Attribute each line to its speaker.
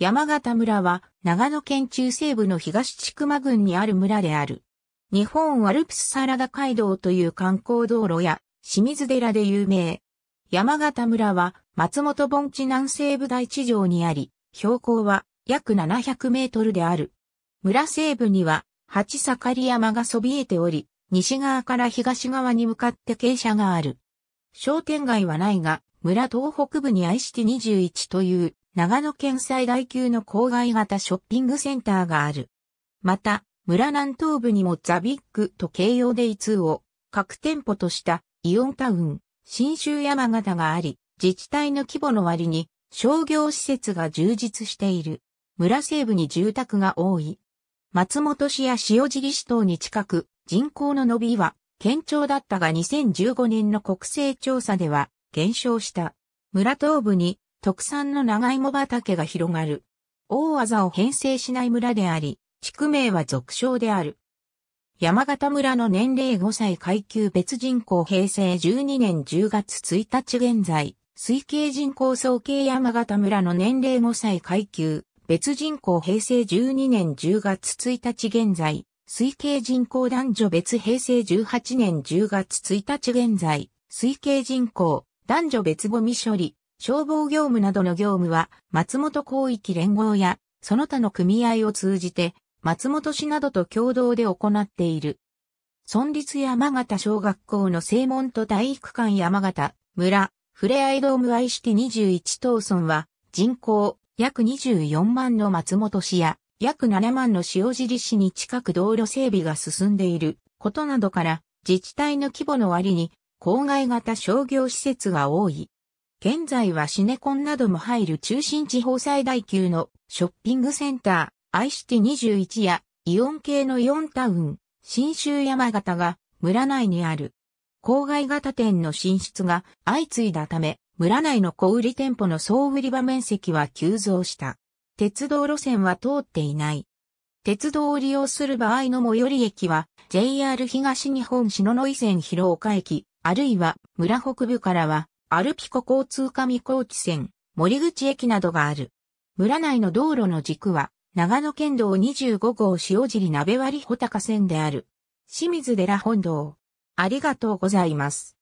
Speaker 1: 山形村は長野県中西部の東千曲郡にある村である。日本アルプスサラダ街道という観光道路や清水寺で有名。山形村は松本盆地南西部大地上にあり、標高は約700メートルである。村西部には八盛山がそびえており、西側から東側に向かって傾斜がある。商店街はないが、村東北部に愛して21という長野県最大級の郊外型ショッピングセンターがある。また、村南東部にもザビッグと京葉でイツを各店舗としたイオンタウン、新州山形があり、自治体の規模の割に商業施設が充実している。村西部に住宅が多い。松本市や塩尻市等に近く、人口の伸びは、県庁だったが2015年の国勢調査では減少した。村東部に特産の長芋畑が広がる。大技を編成しない村であり、地区名は俗称である。山形村の年齢5歳階級別人口平成12年10月1日現在、推計人口総計山形村の年齢5歳階級別人口平成12年10月1日現在、推計人口男女別平成18年10月1日現在、推計人口、男女別ゴミ処理、消防業務などの業務は、松本広域連合や、その他の組合を通じて、松本市などと共同で行っている。村立山形小学校の正門と体育館山形、村、ふれあいドーム愛して21島村は、人口約24万の松本市や、約7万の塩尻市に近く道路整備が進んでいることなどから、自治体の規模の割に、郊外型商業施設が多い。現在はシネコンなども入る中心地方最大級のショッピングセンター、アイシティ21やイオン系のイオンタウン、新州山形が村内にある。郊外型店の進出が相次いだため、村内の小売店舗の総売り場面積は急増した。鉄道路線は通っていない。鉄道を利用する場合の最寄り駅は JR 東日本篠ノ井線広岡駅、あるいは村北部からはアルピコ交通上高地線、森口駅などがある。村内の道路の軸は、長野県道25号塩尻鍋割穂高線である。清水寺本堂。ありがとうございます。